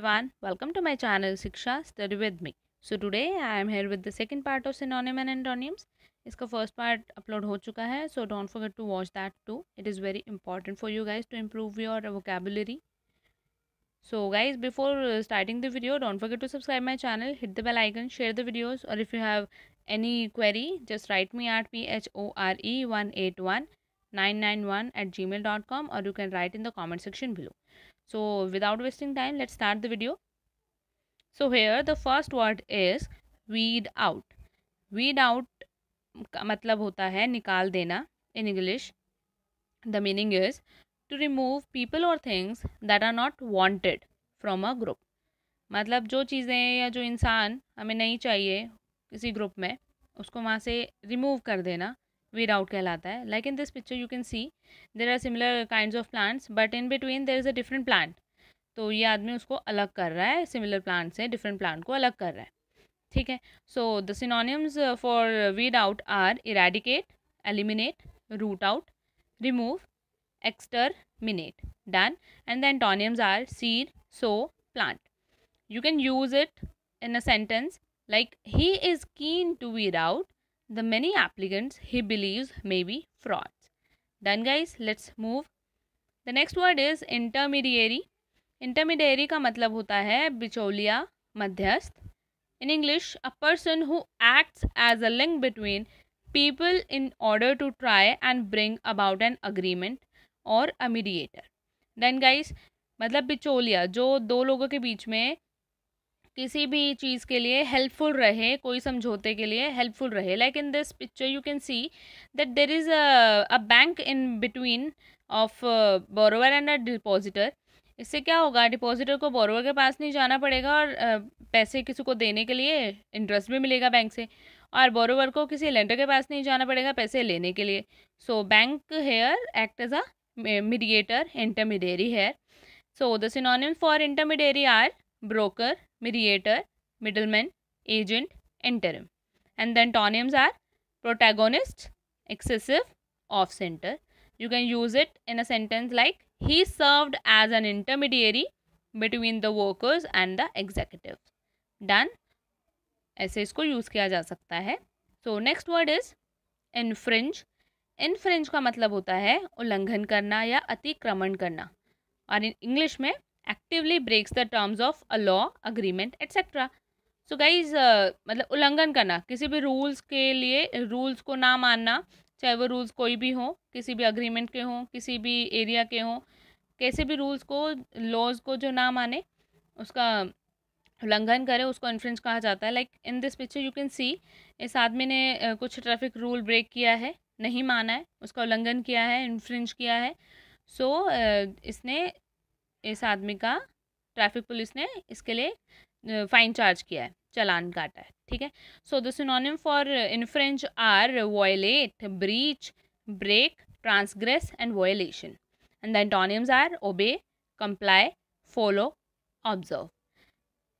everyone welcome to my channel shiksha study with me so today i am here with the second part of synonym and antonyms iska first part upload ho chuka hai so don't forget to watch that too it is very important for you guys to improve your vocabulary so guys before uh, starting the video don't forget to subscribe my channel hit the bell icon share the videos or if you have any query just write me at phore 181 at gmail.com or you can write in the comment section below So without wasting time, let's start the video. So here the first word is weed out. Weed out का मतलब होता है निकाल देना in English. The meaning is to remove people or things that are not wanted from a group. मतलब जो चीज़ें या जो इंसान हमें नहीं चाहिए किसी ग्रुप में उसको वहाँ से रिमूव कर देना weed आउट कहलाता है like in this picture you can see there are similar kind of plants but in between there is a different plant तो ये आदमी उसको अलग कर रहा है सिमिलर प्लांट से डिफरेंट प्लांट को अलग कर रहा है ठीक है so the synonyms for weed out are eradicate eliminate root out remove exterminate done and the antonyms are seed sow plant you can use it in a sentence like he is keen to weed out the many applicants he believes may be frauds. Done guys, let's move. The next word is intermediary. Intermediary ka matlab hota hai बिचौलिया madhyast In English, a person who acts as a link between people in order to try and bring about an agreement or a mediator. Then guys, मतलब बिचौलिया जो दो लोगों के बीच में किसी भी चीज़ के लिए हेल्पफुल रहे कोई समझौते के लिए हेल्पफुल रहे like in this picture you can see that there is a bank in between of borrower and a depositor इससे क्या होगा डिपॉजिटर को बोरोवर के पास नहीं जाना पड़ेगा और uh, पैसे किसी को देने के लिए इंटरेस्ट भी मिलेगा बैंक से और बोरोवर को किसी लेंडर के पास नहीं जाना पड़ेगा पैसे लेने के लिए so bank here act as a mediator intermediary here so the synonym for intermediary are broker mediator, middleman, agent, interim. And the antonyms are protagonist, excessive, off center. You can use it in a sentence like he served as an intermediary between the workers and the executive. Done. ऐसे इसको use किया जा सकता है so next word is infringe infringe का मतलब होता है उल्लंघन करना या अतिक्रमण करना और इंग्लिश में actively breaks the terms of a law agreement etcetera so guys मतलब उल्लंघन करना किसी भी रूल्स के लिए रूल्स को ना मानना चाहे वो रूल्स कोई भी हो किसी भी अग्रीमेंट के हों किसी भी एरिया के हों कैसे भी रूल्स को लॉज को जो ना माने उसका उल्लंघन करे उसको इन्फ्रेंस कहा जाता है like in this picture you can see इस आदमी ने कुछ ट्रैफिक रूल ब्रेक किया है नहीं माना है उसका उल्लंघन किया है इन्फ्रिंज किया है सो so, इसने इस आदमी का ट्रैफिक पुलिस ने इसके लिए फाइन चार्ज किया है चलान काटा है ठीक है so the synonym for infringe are violate breach break transgress and violation and the antonyms are obey comply follow observe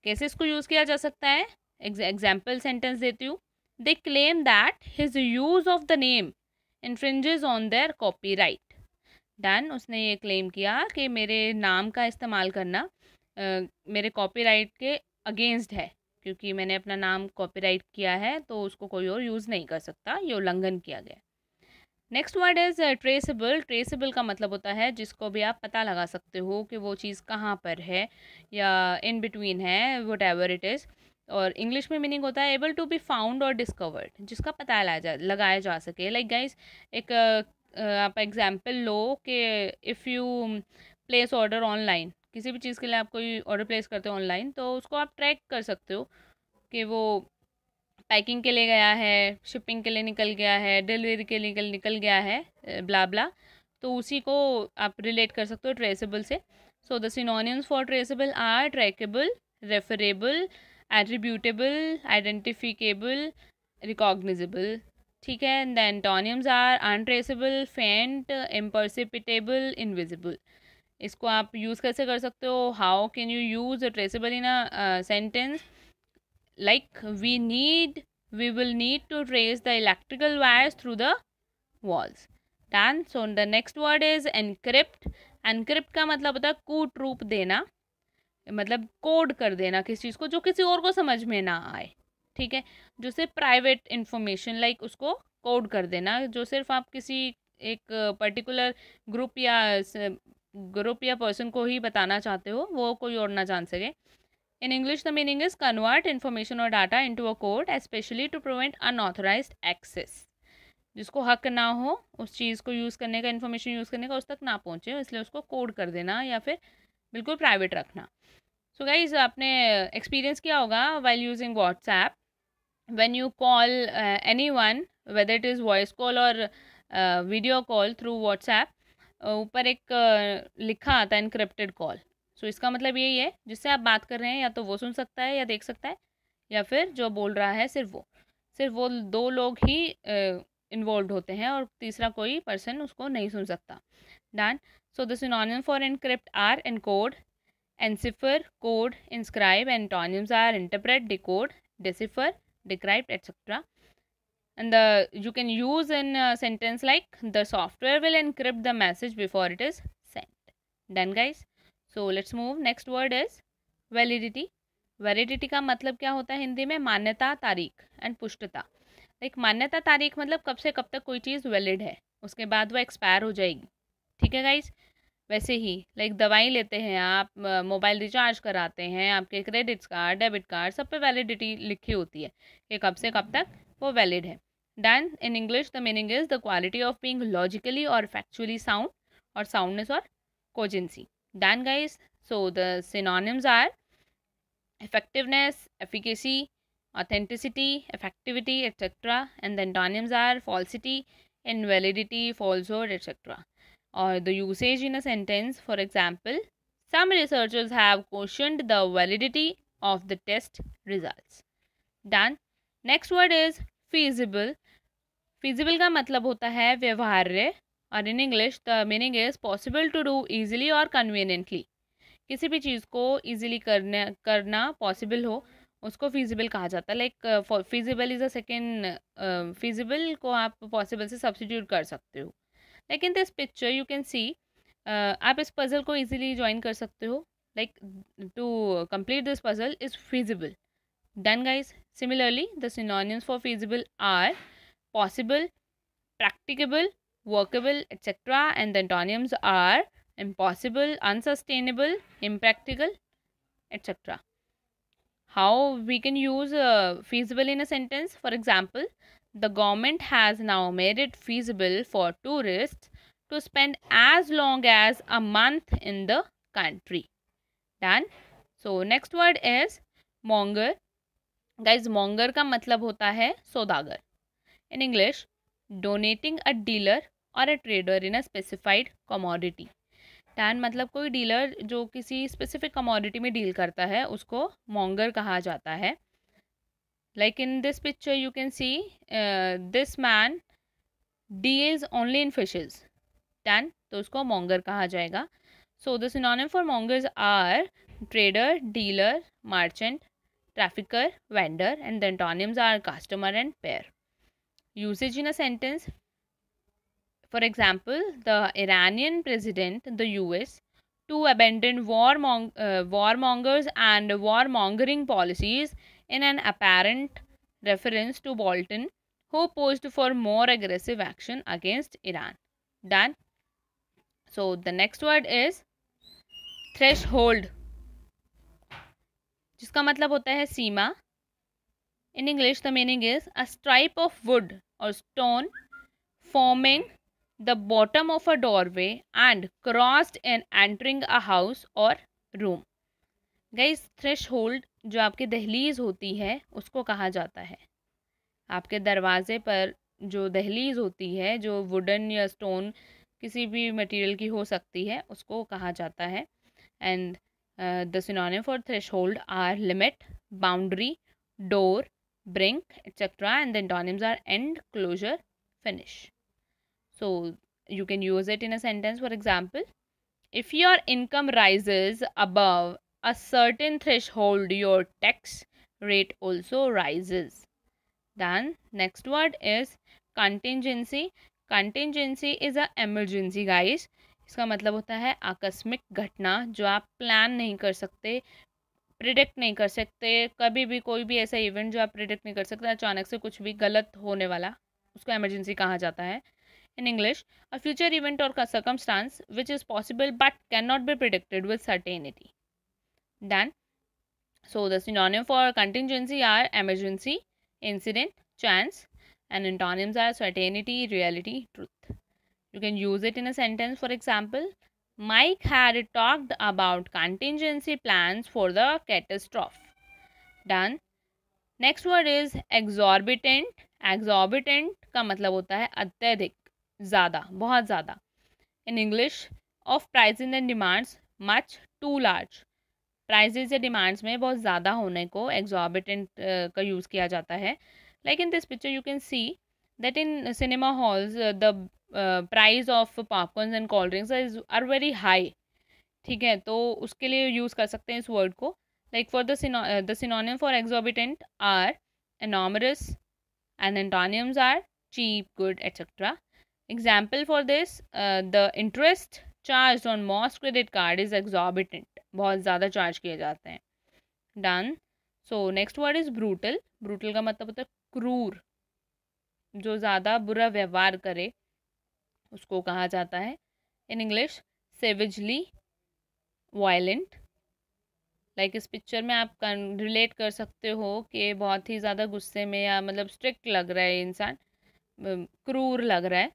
कैसे इसको यूज़ किया जा सकता है एग्जाम्पल सेंटेंस देती हूँ they claim that his use of the name infringes on their copy right done उसने ये क्लेम किया कि मेरे नाम का इस्तेमाल करना आ, मेरे कॉपीराइट के अगेंस्ट है क्योंकि मैंने अपना नाम कॉपीराइट किया है तो उसको कोई और यूज़ नहीं कर सकता ये उल्लंघन किया गया next word is traceable traceable का मतलब होता है जिसको भी आप पता लगा सकते हो कि वो चीज़ कहाँ पर है या इन बिटवीन है वट एवर इट इज़ और इंग्लिश में मीनिंग होता है एबल टू बी फाउंड और डिस्कवर्ड जिसका पता लगाया जा सके लाइक like गाइज एक आप एग्ज़ाम्पल लो कि if you place order online किसी भी चीज़ के लिए आप कोई ऑर्डर प्लेस करते हो ऑनलाइन तो उसको आप ट्रैक कर सकते हो कि वो पैकिंग के लिए गया है शिपिंग के लिए निकल गया है डिलीवरी के लिए निकल गया है ब्ला ब्ला तो उसी को आप रिलेट कर सकते हो ट्रेसेबल से so the synonyms for traceable are trackable referable attributable identifiable recognisable ठीक है द एंटोनिम्स आर अनट्रेसेबल फेंट इम्परसिपिटेबल इनविजिबल इसको आप यूज़ कैसे कर सकते हो how can you use traceable in a sentence like we need we will need to trace the electrical wires through the walls done so the next word is encrypt encrypt का मतलब होता है कूट रूप देना मतलब कोड कर देना किस चीज़ को जो किसी और को समझ में ना आए ठीक है जो सिर्फ प्राइवेट इन्फॉर्मेशन लाइक उसको कोड कर देना जो सिर्फ आप किसी एक पर्टिकुलर ग्रुप या ग्रुप या पर्सन को ही बताना चाहते हो वो कोई और ना जान सके English the meaning is convert information or data into a code especially to prevent unauthorise access जिसको हक ना हो उस चीज़ को यूज़ करने का इन्फॉर्मेशन यूज़ करने का उस तक ना पहुँचे इसलिए उसको कोड कर देना या फिर बिल्कुल प्राइवेट रखना सो so गाइज आपने एक्सपीरियंस किया होगा while using WhatsApp when you call uh, anyone whether it is voice call or uh, video call through whatsapp uh, ऊपर एक uh, लिखा आता है इनक्रिप्टेड कॉल सो इसका मतलब यही है जिससे आप बात कर रहे हैं या तो वो सुन सकता है या देख सकता है या फिर जो बोल रहा है सिर्फ वो सिर्फ वो दो लोग ही इन्वॉल्व uh, होते हैं और तीसरा कोई पर्सन उसको नहीं सुन सकता done so the synonym for encrypt are code encipher code inscribe antonyms are interpret decode decipher described etc and the you can use in a sentence like the software will encrypt the message before it is sent done guys so let's move next word is validity validity ka matlab kya hota hai hindi mein manyata tarikh and pushtata like manyata tarikh matlab kab se kab tak koi cheez valid hai uske baad wo expire ho jayegi theek hai guys वैसे ही like दवाई लेते हैं आप mobile recharge कराते हैं आपके credits card debit card सब पे वैलिडिटी लिखी होती है कि कब से कब तक वो वैलिड है done in English the meaning is the quality of being logically or factually sound or soundness or cogency done guys so the synonyms are effectiveness, efficacy, authenticity, effectivity, etc. And then antonyms are falsity, invalidity, falsehood, etc. or the usage in a sentence. For example, some researchers have questioned the validity of the test results. Done. next word is feasible feasible ka matlab hota hai vyavharya or in english the meaning is possible to do easily or conveniently किसी भी चीज़ को easily करना करना possible हो उसको feasible कहा जाता है like feasible is a second feasible को आप पॉसिबल से सब्सिट्यूट कर सकते हो like in this picture you can see आप इस पज़ल को इजीली ज्वाइन कर सकते हो like to complete this puzzle is feasible done guys similarly the synonyms for feasible are possible practicable workable etcetera and antonyms are impossible unsustainable impractical etcetera how we can use feasible in a sentence for example the government has now made it feasible for tourists to spend as long as a month in the country. Done. So next word is monger. Guys, monger का मतलब होता है सौदागर In English, donating a dealer or a trader in a specified commodity. टैन मतलब कोई dealer जो किसी स्पेसिफिक कमोडिटी में डील करता है उसको मोंगर कहा जाता है like in this picture you can see uh, this man deals only in fishes tan तो उसको मोंगर कहा जाएगा So the synonym for mongers are trader, dealer, merchant, trafficker, vendor and the antonyms are customer and pair. Usage in a sentence. For example, the Iranian president, the US, to abandon war, mong uh, mongers and mongering policies in an apparent reference to Bolton, who posed for more aggressive action against Iran. Done. So the next word is threshold, जिसका मतलब होता है सीमा In English, the meaning is a stripe of wood or stone forming the bottom of a doorway and crossed in entering a house or room. गई threshold जो आपकी दहलीज होती है उसको कहा जाता है आपके दरवाजे पर जो दहलीज होती है जो वुडन या स्टोन किसी भी मटेरियल की हो सकती है उसको कहा जाता है and the synonym for threshold are limit boundary door brink etcetera and the antonyms are end closure finish so you can use it in a sentence for example if your income rises above a certain threshold your tax rate also rises then next word is contingency contingency is a emergency guys इसका मतलब होता है आकस्मिक घटना जो आप plan नहीं कर सकते प्रिडिक्ट नहीं कर सकते कभी भी कोई भी ऐसा इवेंट जो आप प्रिडिक्ट नहीं कर सकते अचानक से कुछ भी गलत होने वाला उसको एमरजेंसी कहा जाता है in English a future event or stance which is possible but can not be predicted with certainty done so the synonym for contingency are emergency incident chance and antonyms are certainty reality truth you can use it in a sentence for example mike had talked about contingency plans for the catastrophe done next word is exorbitant exorbitant का मतलब होता है अत्यधिक ज़्यादा बहुत ज़्यादा in English of price in and demands much too large prices या demands में बहुत ज़्यादा होने को एग्जॉबिटेंट का यूज़ किया जाता है like in this picture you can see that in cinema halls the price of popcorn and cold drinks is are very high ठीक है तो उसके लिए यूज़ कर सकते हैं इस वर्ड को like for the synonym for exorbitant are enormous and antonyms are cheap good etcetera example for this the interest charge on most credit card is exorbitant बहुत ज़्यादा चार्ज किए जाते हैं done so next word is brutal brutal का मतलब होता है क्रूर जो ज़्यादा बुरा व्यवहार करे उसको कहा जाता है in English savagely violent like इस पिक्चर में आप रिलेट कर सकते हो कि बहुत ही ज़्यादा गुस्से में या मतलब स्ट्रिक्ट लग रहा है इंसान क्रूर लग रहा है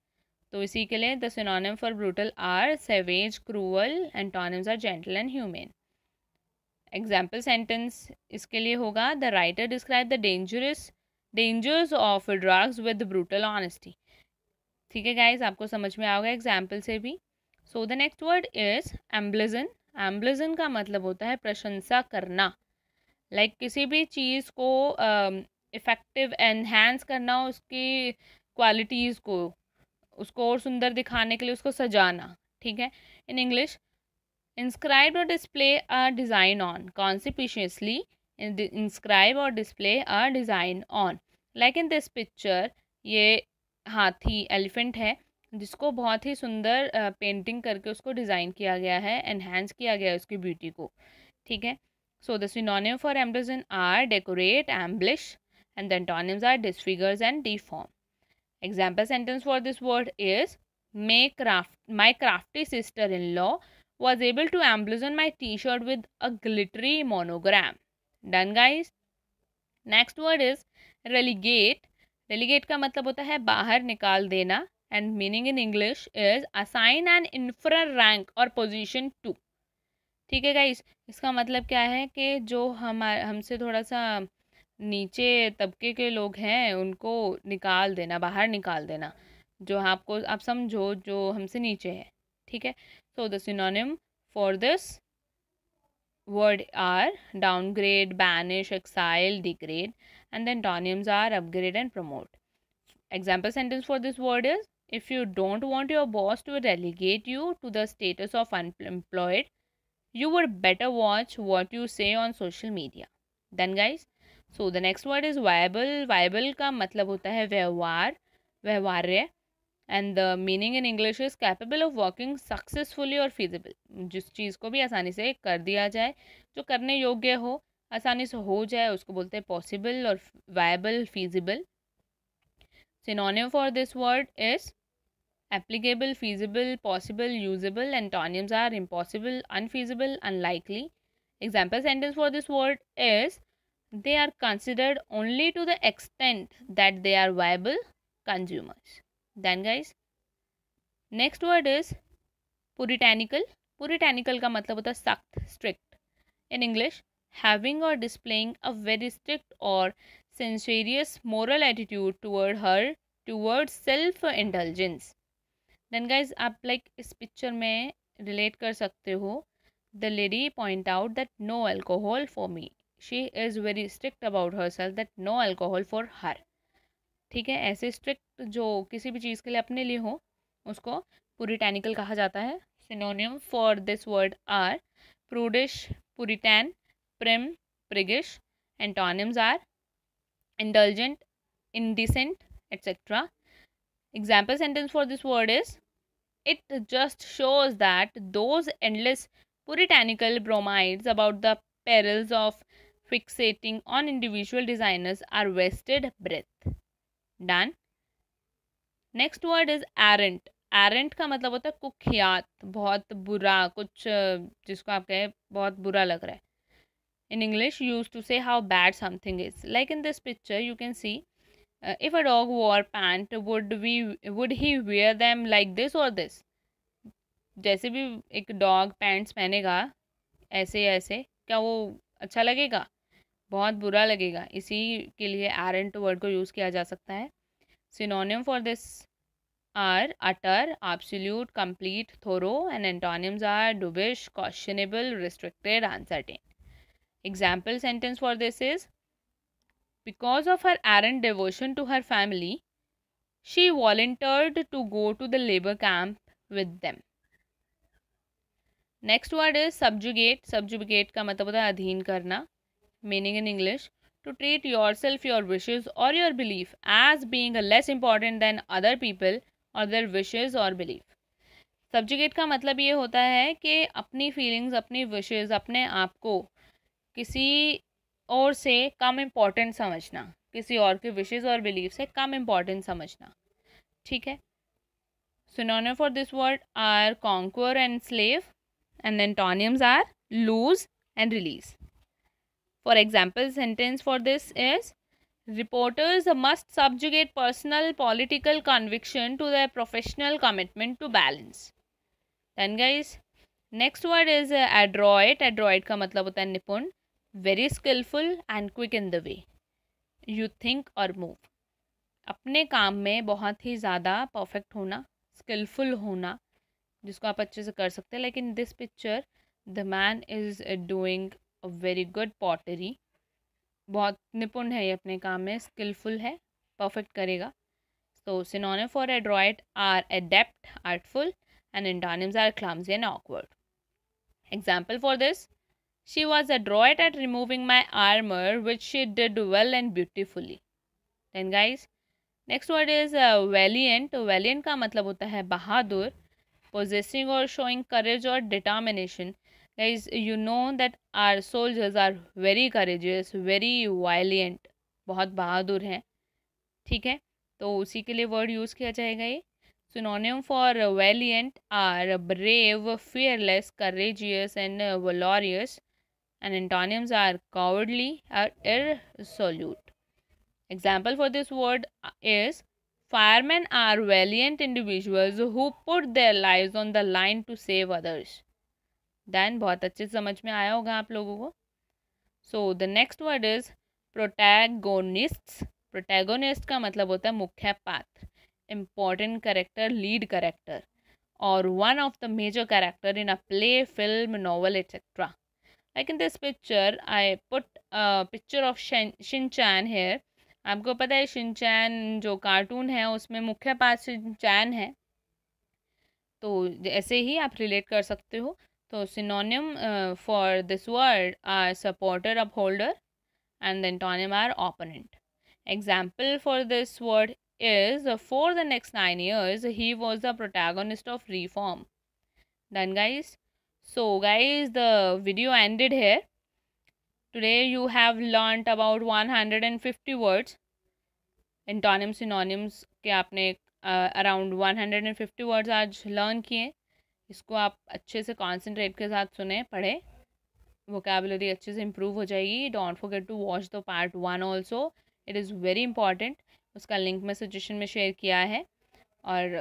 तो इसी के लिए the synonym for brutal are savage cruel antonyms are gentle and humane example sentence इसके लिए होगा the writer describe the dangerous dangers of drugs with brutal honesty ठीक है गाइज आपको समझ में आओगे एग्जाम्पल से भी so the next word is embellish embellish का मतलब होता है प्रशंसा करना लाइक like किसी भी चीज़ को इफ़ेक्टिव uh, एनहेंस करना उसकी क्वालिटीज़ को उसको और सुंदर दिखाने के लिए उसको सजाना ठीक है in English inscribe or display a design on conspicuously inscribe or display a design on like in this picture ये हाथी एलिफेंट है जिसको बहुत ही सुंदर पेंटिंग करके उसको डिज़ाइन किया गया है एनहेंस किया गया है उसकी ब्यूटी को ठीक है so the synonym for embellish are decorate embellish and the antonyms are disfigures and deform Example sentence for this word is my, craft, my crafty sister-in-law was able to emblazon my t-shirt with a glittery monogram. Done guys? next word is relegate relegate ka matlab hota hai bahar nikal dena and meaning in english is assign an inferior rank or position to ठीक है guys इसका मतलब क्या है कि जो हम हमसे थोड़ा सा नीचे तबके के लोग हैं उनको निकाल देना बाहर निकाल देना जो आपको आप समझो जो हमसे नीचे है ठीक है so the synonym for this word are downgrade banish exile degrade and the antonyms are upgrade and promote example sentence for this word is if you don't want your boss to delegate you to the status of unemployed you would better watch what you say on social media then guys so the next word is viable viable का मतलब होता है व्यवहार व्यवहार्य and the meaning in English is capable of working successfully or feasible जिस चीज़ को भी आसानी से कर दिया जाए जो करने योग्य हो आसानी से हो जाए उसको बोलते हैं possible or viable feasible synonym for this word is applicable feasible possible usable and antonyms are impossible unfeasible unlikely example sentence for this word is they are considered only to the extent that they are viable consumers. Then guys, next word is puritanical. Puritanical ka matlab hota sakt, strict. In English, having or displaying a very strict or censorious moral attitude toward her, towards self-indulgence. Then guys, aap like is picture mein relate kar sakte ho. The lady point out that no alcohol for me. She is very strict about herself that no alcohol for her ठीक है ऐसे strict जो किसी भी चीज़ के लिए अपने लिए हो उसको पुरिटैनिकल कहा जाता है synonym for this word are prudish puritan prim priggish antonyms are indulgent indecent etcetera example sentence for this word is it just shows that those endless puritanical bromides about the perils of fixating on individual designers are wasted breath done next word is errant errant ka matlab hota hai kukhyat bahut bura kuch jisko aap kahe bahut bura lag raha hai in english used to say how bad something is like in this picture you can see uh, if a dog wore pant would we would he wear them like this or this जैसे भी एक dog pants पहनेगा ऐसे ऐसे क्या वो अच्छा लगेगा बहुत बुरा लगेगा इसी के लिए आर टू वर्ड को यूज़ किया जा सकता है synonym for this are utter absolute complete thorough and antonyms are doubtful questionable restricted uncertain example sentence for this is because of her ardent devotion to her family she volunteered to go to the labour camp with them next word is subjugate subjugate का मतलब होता है अधीन करना meaning in English, to treat yourself, your wishes, or your belief as being less important than other people or their wishes or belief. Subjugate का मतलब ये होता है कि अपनी फीलिंग्स अपनी विशेज़ अपने आप को किसी और से कम इम्पॉर्टेंट समझना किसी और के विशेज़ और बिलीव से कम इम्पॉर्टेंट समझना ठीक है synonyms for this word are conquer and slave and antonyms are lose and release For example, sentence for this is Reporters must subjugate personal political conviction to their professional commitment to balance. Then guys, next word is adroit adroit का मतलब होता है निपुण very skilful and quick in the way you think or move अपने काम में बहुत ही ज़्यादा परफेक्ट होना स्किलफुल होना जिसको आप अच्छे से कर सकते हैं लेकिन this picture the man is doing और वेरी गुड पॉटरी बहुत निपुण है ये अपने काम में स्किलफुल है परफेक्ट करेगा तो synonym for adroit are adept artful and antonyms are clumsy and awkward. Example for this She was adroit at removing my armor, which she did well and beautifully. Then, guys, next word is uh, valiant. Valiant का मतलब होता है बहादुर possessing or showing courage or determination. guys you know that our soldiers are very courageous very violent बहुत बहादुर हैं ठीक है तो उसी के लिए वर्ड यूज़ किया जाएगा ये synonym for valiant are brave fearless courageous and valorous and antonyms are cowardly or irresolute example for this word is firemen are valiant individuals who put their lives on the line to save others then बहुत अच्छे से समझ में आया होगा आप लोगों को so the next word is protagonist protagonist का मतलब होता है मुख्य पात्र important character lead character or one of the major character in a play film novel etc like in this picture I put picture of Shin Chan Shin आपको पता है Shinchan जो कार्टून है उसमें मुख्य पात्र शिनचैन है तो ऐसे ही आप रिलेट कर सकते हो तो synonym for this word are supporter upholder and the antonym are opponent example for this word is for the next nine years he was the protagonist of reform then guys so guys the video ended है today you have learn about one hundred and fifty words इन टॉनियम के आपने around one hundred and fifty words आज learn किए इसको आप अच्छे से कॉन्सेंट्रेट के साथ सुने पढ़े वोकेबलरी अच्छे से इम्प्रूव हो जाएगी don't forget to watch the part one also it is very important उसका लिंक मैं सजेशन में शेयर किया है और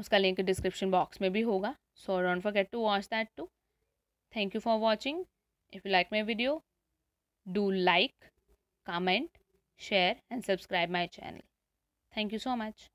उसका लिंक डिस्क्रिप्शन बॉक्स में भी होगा so don't forget to watch that too thank you for watching if you like my video do like comment share and subscribe my channel thank you so much